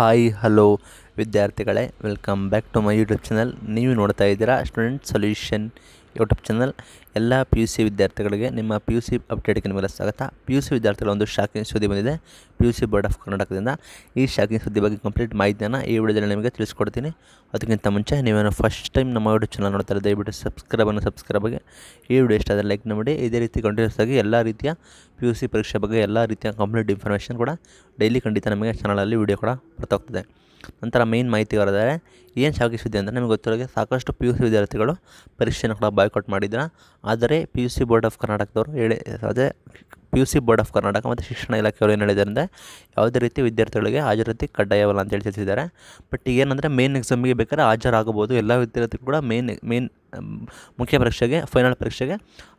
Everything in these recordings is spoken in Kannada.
ಹಾಯ್ ಹಲೋ ವಿದ್ಯಾರ್ಥಿಗಳೇ welcome back to my YouTube channel ನೀವು ನೋಡ್ತಾ ಇದ್ದೀರಾ ಸ್ಟೂಡೆಂಟ್ ಸೊಲ್ಯೂಷನ್ ಯೂಟ್ಯೂಬ್ ಚಾನಲ್ ಎಲ್ಲ ಪಿ ಯು ಸಿ ವಿದ್ಯಾರ್ಥಿಗಳಿಗೆ ನಿಮ್ಮ ಪಿ ಯು ಸಿ ಅಪ್ಡೇಟ್ಗೆ ನಿಮಗೆ ಸ್ವಾಗತ ಪಿ ಯು ಸಿ ವಿದ್ಯಾರ್ಥಿಗಳ ಒಂದು ಶಾಕಿಂಗ್ ಸುದ್ದಿ ಬಂದಿದೆ P U C board of ಕರ್ನಾಟಕದಿಂದ ಈ ಶಾಕಿಂಗ್ ಸುದ್ದಿ ಬಗ್ಗೆ ಕಂಪ್ಲೀಟ್ ಮಾಹಿತಿಯನ್ನು ಈ ವಿಡಿಯೋದಲ್ಲಿ ನಿಮಗೆ ತಿಳಿಸ್ಕೊಡ್ತೀನಿ ಅದಕ್ಕಿಂತ ಮುಂಚೆ ನೀವೇನು ಫಸ್ಟ್ ಟೈಮ್ ನಮ್ಮ ಯೂಟ್ಯೂಬ್ ಚಾನಲ್ ದಯವಿಟ್ಟು ಸಬ್ಸ್ಕ್ರೈಬ್ ದಯವಿಟ್ಟು ಸಬ್ಸ್ಕ್ರೈಬ್ ಬಗ್ಗೆ ಈ ವಿಡಿಯೋ ಇಷ್ಟ ಆದರೆ ಲೈಕ್ ಮಾಡಿ ಇದೇ ರೀತಿ ಕಂಟಿನ್ಯೂಸ್ ಆಗಿ ಎಲ್ಲ ರೀತಿಯ ಪಿ ಯು ಸಿ ಪರೀಕ್ಷೆ ಬಗ್ಗೆ ಎಲ್ಲ ರೀತಿಯ ಕಂಪ್ಲೀಟ್ ಇನ್ಫಾರ್ಮೇಷನ್ ಕೂಡ ಡೈಲಿ ಖಂಡಿತ ನಮಗೆ ಚಾನಲಲ್ಲಿ ವಿಡಿಯೋ ಕೂಡ ಬರ್ತಾ ಹೋಗ್ತದೆ ನಂತರ ಮೇನ್ ಮಾಹಿತಿ ಬರೆದರೆ ಏನು ಸಾಗಿಸಿದೆ ಅಂದರೆ ನಮಗೆ ಗೊತ್ತಿರೋಗೆ ಸಾಕಷ್ಟು ಪಿ ಯು ಸಿ ವಿದ್ಯಾರ್ಥಿಗಳು ಪರೀಕ್ಷೆಯನ್ನು ಕೂಡ ಬಾಯ್ಕೌಟ್ ಮಾಡಿದ್ದಾರೆ ಆದರೆ P U C board of ಕರ್ನಾಟಕದವರು ಹೇಳಿ ಅದೇ P U C board of Karnataka ಮತ್ತು ಶಿಕ್ಷಣ ಇಲಾಖೆಯವರು ಏನು ಹೇಳಿದ್ದಾರೆ ಅಂದರೆ ಯಾವುದೇ ರೀತಿ ವಿದ್ಯಾರ್ಥಿಗಳಿಗೆ ಹಾಜರಾತಿ ಕಡ್ಡಾಯವಲ್ಲ ಅಂತೇಳಿ ತಿಳಿಸಿದ್ದಾರೆ ಬಟ್ ಏನಂದರೆ ಮೇನ್ ಎಕ್ಸಾಮಿಗೆ ಬೇಕಾದ್ರೆ ಹಾಜರಾಗಬಹುದು ಎಲ್ಲ ವಿದ್ಯಾರ್ಥಿಗಳು ಕೂಡ ಮೇನ್ ಮೇನ್ ಮುಖ್ಯ ಪರೀಕ್ಷೆಗೆ ಫೈನಲ್ ಪರೀಕ್ಷೆಗೆ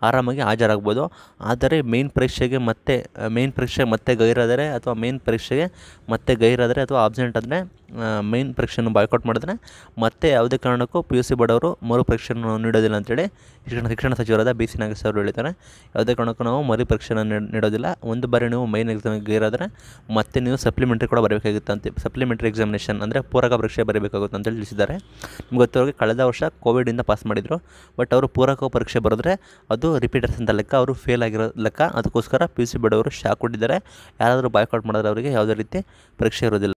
ಆರಾಮಾಗಿ ಹಾಜರಾಗ್ಬೋದು ಆದರೆ ಮೇನ್ ಪರೀಕ್ಷೆಗೆ ಮತ್ತೆ ಮೇನ್ ಪರೀಕ್ಷೆ ಮತ್ತೆ ಗೈರಾದರೆ ಅಥವಾ ಮೇನ್ ಪರೀಕ್ಷೆಗೆ ಮತ್ತೆ ಗೈರಾದರೆ ಅಥವಾ ಆಬ್ಸೆಂಟ್ ಆದರೆ ಮೇನ್ ಪರೀಕ್ಷೆಯನ್ನು ಬಾಯ್ಕೌಟ್ ಮಾಡಿದ್ರೆ ಮತ್ತೆ ಯಾವುದೇ ಕಾರಣಕ್ಕೂ ಪಿ ಯು ಸಿ ಬಡವರು ಮರು ಪರೀಕ್ಷೆಯನ್ನು ನೀಡೋದಿಲ್ಲ ಅಂತೇಳಿ ಶಿಕ್ಷಣ ಶಿಕ್ಷಣ ಸಚಿವರಾದ ಬಿ ಸಿ ನಾಗೇಶ್ ಅವರು ಹೇಳಿದ್ದಾರೆ ಯಾವುದೇ ಕಾರಣಕ್ಕೂ ನಾವು ಮರು ಪರೀಕ್ಷೆಯನ್ನು ನೀಡೋದಿಲ್ಲ ಒಂದು ಬಾರಿ ನೀವು ಮೈನ್ ಎಕ್ಸಾಮಿಗೆ ಗೈರಾದರೆ ಮತ್ತೆ ನೀವು ಸಪ್ಲಿಮೆಂಟ್ರಿ ಕೂಡ ಬರಬೇಕಾಗುತ್ತೆ ಅಂತ ಸಪ್ಲಿಮೆಂಟ್ರಿ ಎಕ್ಸಾಮಿನೇಷನ್ ಅಂದರೆ ಪೂರಕ ಪರೀಕ್ಷೆ ಬರಬೇಕಾಗುತ್ತೆ ಅಂತೇಳಿ ತಿಳಿಸಿದ್ದಾರೆ ನಿಮ್ಗೆ ಗೊತ್ತಿರೋರಿಗೆ ಕಳೆದ ವರ್ಷ ಕೋವಿಡಿಂದ ಪಾಸ್ ಮಾಡಿದ್ದಾರೆ ಮಾಡಿದರು ಬಟ್ ಅವರು ಪೂರಕ ಪರೀಕ್ಷೆ ಬರೆದ್ರೆ ಅದು ರಿಪೀಟರ್ಸ್ ಅಂತ ಲೆಕ್ಕ ಅವರು ಫೇಲ್ ಆಗಿರೋ ಲೆಕ್ಕ ಅದಕ್ಕೋಸ್ಕರ ಪಿ ಯು ಸಿ ಬಿಡೋರು ಶಾಕ್ ಕೊಟ್ಟಿದ್ದಾರೆ ಯಾರಾದರೂ ಬಾಯ್ಕಾಟ್ ಮಾಡಿದ್ರೆ ಅವರಿಗೆ ಯಾವುದೇ ರೀತಿ ಪರೀಕ್ಷೆ ಇರೋದಿಲ್ಲ